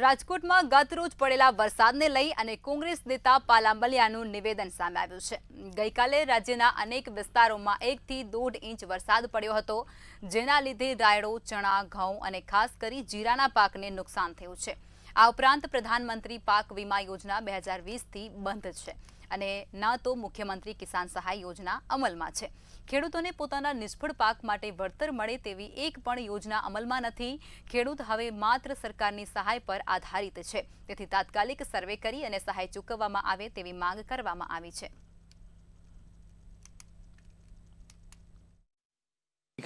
રાજકોટમાં ગત રોજ પડેલા વરસાદને લઈ અને કોંગ્રેસ નેતા પાલાંબલિયાનું નિવેદન સામે આવ્યું છે ગઈકાલે રાજ્યના અનેક વિસ્તારોમાં એકથી દોઢ ઇંચ વરસાદ પડ્યો હતો જેના લીધે રાયડો ચણા ઘઉં અને ખાસ કરી જીરાના પાકને નુકસાન થયું છે આ ઉપરાંત પ્રધાનમંત્રી પાક વીમા યોજના બે હજાર વીસથી બંધ છે અને ન તો મુખ્યમંત્રી કિસાન સહાય યોજના અમલમાં છે ખેડૂતોને પોતાના નિષ્ફળ પાક માટે વળતર મળે તેવી એક પણ યોજના અમલમાં નથી ખેડૂત હવે માત્ર સરકારની સહાય પર આધારિત છે તેથી તાત્કાલિક સર્વે કરી અને સહાય ચૂકવવામાં આવે તેવી માંગ કરવામાં આવી છે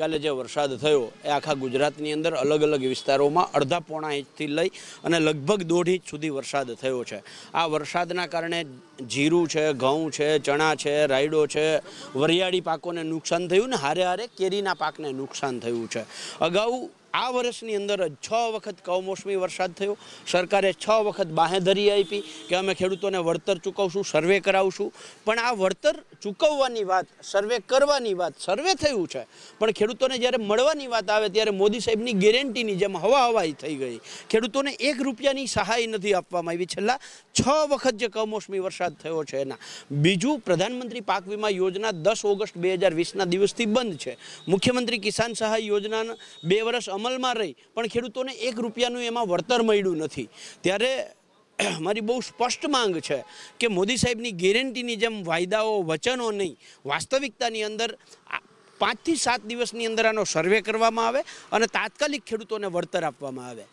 ગઈકાલે જે વરસાદ થયો એ આખા ગુજરાતની અંદર અલગ અલગ વિસ્તારોમાં અડધા પોણા ઇંચથી લઈ અને લગભગ દોઢ ઇંચ સુધી વરસાદ થયો છે આ વરસાદના કારણે જીરું છે ઘઉં છે ચણા છે રાયડો છે વરિયાળી પાકોને નુકસાન થયું ને હારે હારે કેરીના પાકને નુકસાન થયું છે અગાઉ આ વર્ષની અંદર છ વખત કમોસમી વરસાદ થયો સરકારે છ વખત બાહેધરી આપી કે અમે ખેડૂતોને વળતર ચૂકવશું સર્વે કરાવશું પણ આ વળતર ચૂકવવાની વાત સર્વે કરવાની વાત સર્વે થયું છે પણ ખેડૂતોને જ્યારે મળવાની વાત આવે ત્યારે મોદી સાહેબની ગેરંટીની જેમ હવા હવાઈ થઈ ગઈ ખેડૂતોને એક રૂપિયાની સહાય નથી આપવામાં આવી છેલ્લા છ વખત જે કમોસમી વરસાદ થયો છે એના બીજું પ્રધાનમંત્રી પાક વીમા યોજના દસ ઓગસ્ટ બે હજાર વીસના દિવસથી બંધ છે મુખ્યમંત્રી કિસાન સહાય યોજનાના બે વર્ષ અમલમાં રહી પણ ખેડૂતોને એક રૂપિયાનું એમાં વળતર મળ્યું નથી ત્યારે મારી બહુ સ્પષ્ટ માંગ છે કે મોદી સાહેબની ગેરંટીની જેમ વાયદાઓ વચનો નહીં વાસ્તવિકતાની અંદર પાંચથી સાત દિવસની અંદર આનો સર્વે કરવામાં આવે અને તાત્કાલિક ખેડૂતોને વળતર આપવામાં આવે